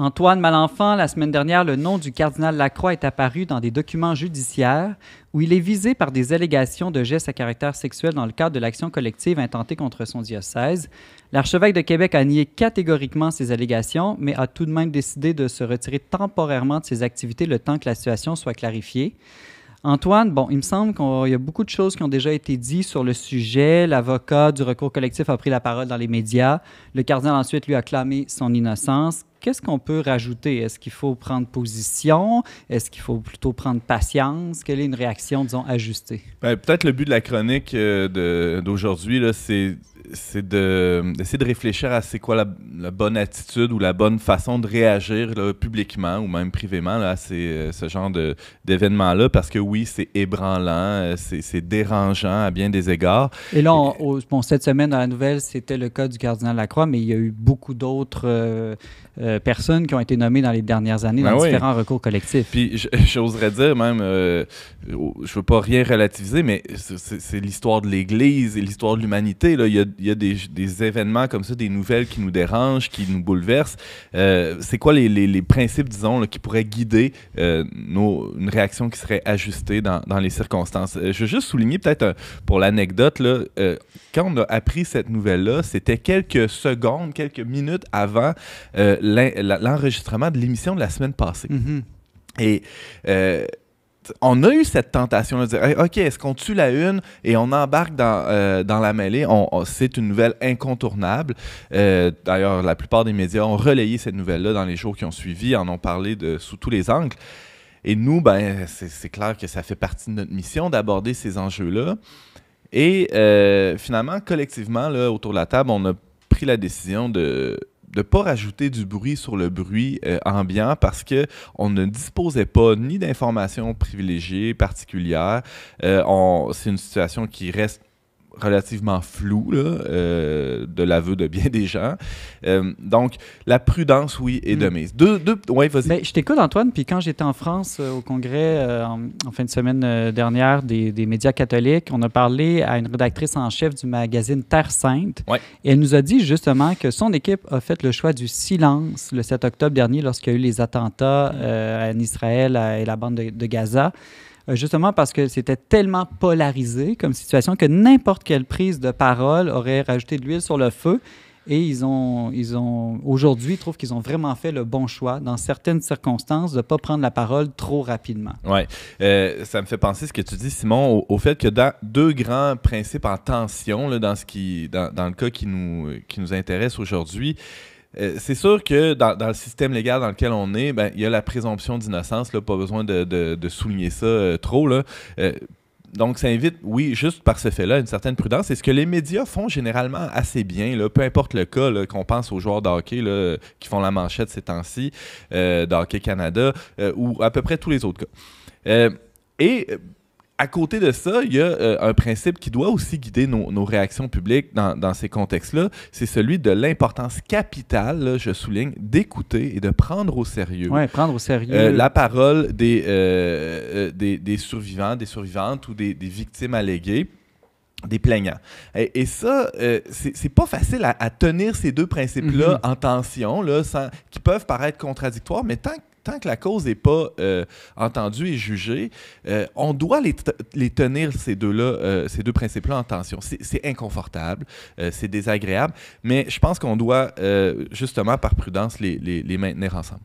Antoine Malenfant, la semaine dernière, le nom du cardinal Lacroix est apparu dans des documents judiciaires où il est visé par des allégations de gestes à caractère sexuel dans le cadre de l'action collective intentée contre son diocèse. L'archevêque de Québec a nié catégoriquement ces allégations, mais a tout de même décidé de se retirer temporairement de ses activités le temps que la situation soit clarifiée. Antoine, bon, il me semble qu'il y a beaucoup de choses qui ont déjà été dites sur le sujet. L'avocat du recours collectif a pris la parole dans les médias. Le cardinal ensuite lui a clamé son innocence qu'est-ce qu'on peut rajouter? Est-ce qu'il faut prendre position? Est-ce qu'il faut plutôt prendre patience? Quelle est une réaction, disons, ajustée? Ben, peut-être le but de la chronique euh, d'aujourd'hui, c'est c'est d'essayer de, réfléchir à c'est quoi la, bonne attitude ou la bonne façon de réagir publiquement ou même privément là, à euh, ce genre d'événements-là, parce que oui, c'est ébranlant, euh, c'est dérangeant à bien des égards. Et là, cette semaine, dans la nouvelle, c'était le cas du cardinal Lacroix, mais il y a eu beaucoup d'autres euh, personnes qui ont été nommées dans les dernières années ben dans différents recours collectifs. Puis j'oserais dire même, je je veux pas rien relativiser, mais c'est l'histoire de l'Église et l'histoire de l'humanité. Il y a il y a des, des, événements comme ça, des nouvelles qui nous dérangent, qui nous bouleversent. Euh, c'est quoi les, les, principes, disons, qui pourraient guider euh, nos, une réaction qui serait ajustée dans, dans les circonstances? Euh, je veux juste souligner peut-être pour l'anecdote, là, quand on a appris cette nouvelle-là, c'était quelques secondes, quelques minutes avant l'enregistrement de l'émission de la semaine passée. Mm-hmm. Et on a eu cette tentation de dire OK, est-ce qu'on tue la une et on embarque dans, euh, dans la mêlée C'est une nouvelle incontournable. Euh, d'ailleurs, la plupart des médias ont relayé cette nouvelle-là dans les jours qui ont suivi, en ont parlé de, sous tous les angles. Et nous, ben, c'est, clair que ça fait partie de notre mission d'aborder ces enjeux-là. Et euh, finalement, collectivement, autour de la table, on a pris la décision de, de pas rajouter du bruit sur le bruit euh, ambiant parce que on ne disposait pas ni d'informations privilégiées particulières. Euh, c'est une situation qui reste relativement flou euh, de l'aveu de bien des gens. Euh, donc, la prudence, oui, est mm. de mise. Deux, deux, ouais, vas ben, je t'écoute, Antoine, puis quand j'étais en France euh, au congrès en, fin de semaine dernière des, médias catholiques, on a parlé à une rédactrice en chef du magazine Terre Sainte. Et elle nous a dit justement que son équipe a fait le choix du silence le 7 octobre dernier lorsqu'il y a eu les attentats mm. en Israël et la bande de Gaza. Euh, justement parce que c'était tellement polarisé comme situation que n'importe quelle prise de parole aurait rajouté de l'huile sur le feu. Et ils ont, ils ont aujourd'hui, ils trouvent qu'ils ont vraiment fait le bon choix, dans certaines circonstances, de ne pas prendre la parole trop rapidement. Oui. Euh, ça me fait penser ce que tu dis, Simon, au, fait que dans deux grands principes en tension, là, dans, ce qui, dans, le cas qui nous, qui nous intéresse aujourd'hui, euh, c'est sûr que dans, le système légal dans lequel on est, ben, il y a la présomption d'innocence, pas besoin de, souligner ça euh, trop. Euh, donc, ça invite, oui, juste par ce fait-là, une certaine prudence. Et ce que les médias font généralement assez bien, peu importe le cas, qu'on pense aux joueurs de hockey qui font la manchette ces temps-ci, d'Hockey Canada, ou à peu près tous les autres cas. et à côté de ça, il y a euh, un principe qui doit aussi guider nos, réactions publiques dans, ces contextes-là, c'est celui de l'importance capitale, je souligne, d'écouter et de prendre au sérieux. prendre au sérieux. Euh, la parole euh, des, des, survivants, des survivantes ou des, victimes alléguées des plaignants. Et, ça, c'est pas facile à, tenir ces deux principes-là mm-hmm. en tension, qui peuvent paraître contradictoires, mais tant que tant que la cause n'est pas euh, entendue et jugée, euh, on doit les, tenir, ces deux-là, euh, ces deux principes-là en tension. C'est inconfortable, c'est désagréable, mais je pense qu'on doit, justement, par prudence, les, maintenir ensemble.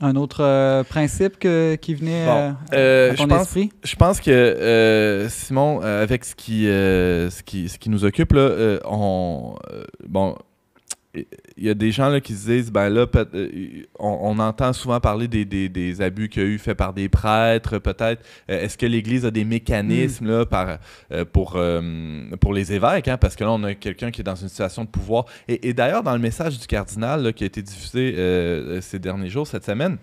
Un autre principe qui venait à ton je pense, esprit? Je pense que, Simon, avec ce qui, ce qui, nous occupe, là, on, bon, il y a des gens là, qui se disent, ben là, euh, on, entend souvent parler des, abus qu'il y a eu faits par des prêtres, peut-être. Euh, est-ce que l'Église a des mécanismes mm. par, euh, pour, pour les évêques? Hein? Parce que là, on a quelqu'un qui est dans une situation de pouvoir. Et, d'ailleurs, dans le message du cardinal qui a été diffusé ces derniers jours, cette semaine,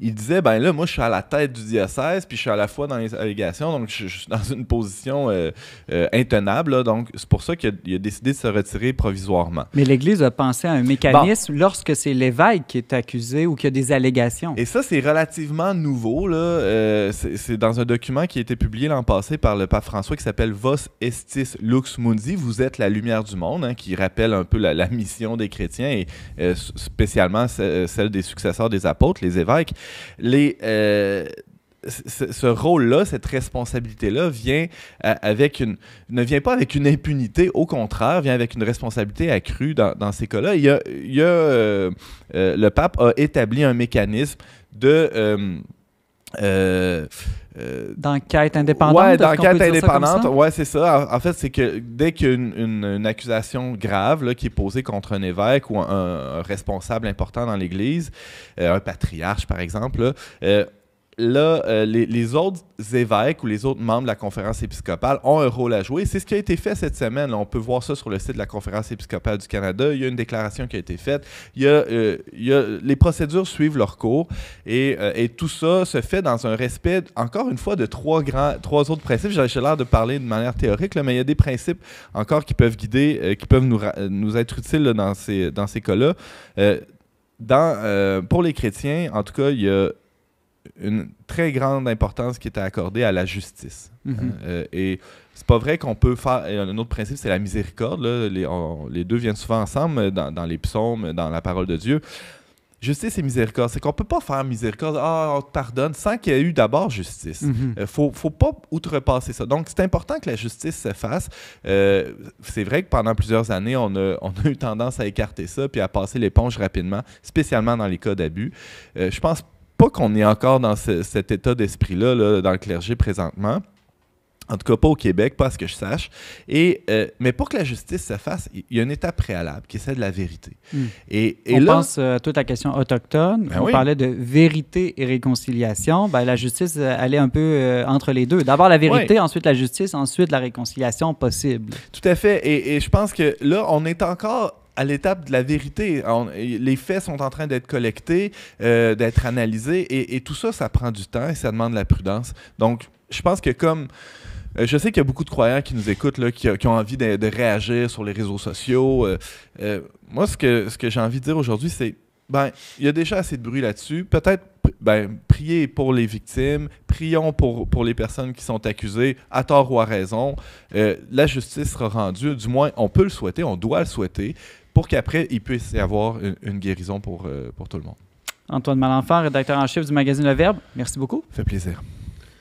il disait ben là moi je suis à la tête du diocèse puis je suis à la fois dans les allégations donc je, suis dans une position euh, euh, intenable donc c'est pour ça qu'il a, décidé de se retirer provisoirement. Mais l'Église a pensé à un mécanisme lorsque c'est l'évêque qui est accusé ou qu'il y a des allégations. Et ça c'est relativement nouveau là euh, c'est dans un document qui a été publié l'an passé par le pape François qui s'appelle Vos Estis Lux Mundi vous êtes la lumière du monde hein, qui rappelle un peu la, mission des chrétiens et spécialement celle des successeurs des apôtres les évêques les, euh, ce rôle-là, cette responsabilité-là vient euh, avec une ne vient pas avec une impunité, au contraire, vient avec une responsabilité accrue dans, ces cas-là. Euh, le pape a établi un mécanisme de euh, euh indépendante. Ouais, d'enquête indépendante. Ouais, c'est ça. En, fait, c'est que dès qu'il une, accusation grave là, qui est posée contre un évêque ou un, responsable important dans l'Église, euh, un patriarche par exemple, euh, là, euh, les, autres évêques ou les autres membres de la conférence épiscopale ont un rôle à jouer. C'est ce qui a été fait cette semaine. on peut voir ça sur le site de la conférence épiscopale du Canada. Il y a une déclaration qui a été faite. Il y a, euh, il y a, les procédures suivent leur cours et, euh, et, tout ça se fait dans un respect, encore une fois, de trois, grands, trois autres principes. J'ai l'air de parler de manière théorique, mais il y a des principes encore qui peuvent guider, qui peuvent nous, nous être utiles dans ces, dans ces cas-là. Dans, pour les chrétiens, en tout cas, il y a une très grande importance qui était accordée à la justice. Mhm. Hein, euh, et c'est pas vrai qu'on peut faire. Un autre principe, c'est la miséricorde. Là. Les, les, deux viennent souvent ensemble euh, dans, dans, les psaumes, dans la parole de Dieu. Justice et miséricorde, c'est qu'on peut pas faire miséricorde, ah, on pardonne, sans qu'il y ait eu d'abord justice. Il mhm. euh, faut, faut, pas outrepasser ça. Donc, c'est important que la justice se fasse. c'est vrai que pendant plusieurs années, on a, on a, eu tendance à écarter ça puis à passer l'éponge rapidement, spécialement dans les cas d'abus. je pense pas pas qu'on est encore dans cet état d'esprit-là dans le clergé présentement. En tout cas, pas au Québec, pas à ce que je sache. Et, euh, mais pour que la justice se fasse, il y a un étape préalable qui est celle de la vérité. Hmm. Et, on pense euh, à toute la question autochtone. Ben on parlait de vérité et réconciliation. Ben, la justice euh, allait un peu entre les deux. D'abord la vérité, ensuite la justice, ensuite la réconciliation possible. Tout à fait. Et, et je pense que là, on est encore à l'étape de la vérité. les faits sont en train d'être collectés, euh, d'être analysés, et, tout ça, ça prend du temps et ça demande la prudence. Donc, je pense que comme... Euh, je sais qu'il y a beaucoup de croyants qui nous écoutent, qui, ont envie de, réagir sur les réseaux sociaux. Euh, moi, ce que, ce que j'ai envie de dire aujourd'hui, c'est, ben, il y a déjà assez de bruit là-dessus. Peut-être ben, prier pour les victimes, prions pour, pour les personnes qui sont accusées, à tort ou à raison. la justice sera rendue, du moins on peut le souhaiter, on doit le souhaiter pour qu'après, il puisse y avoir une, guérison pour, euh, pour tout le monde. Antoine Malenfant, rédacteur en chef du magazine Le Verbe, merci beaucoup. Ça fait plaisir.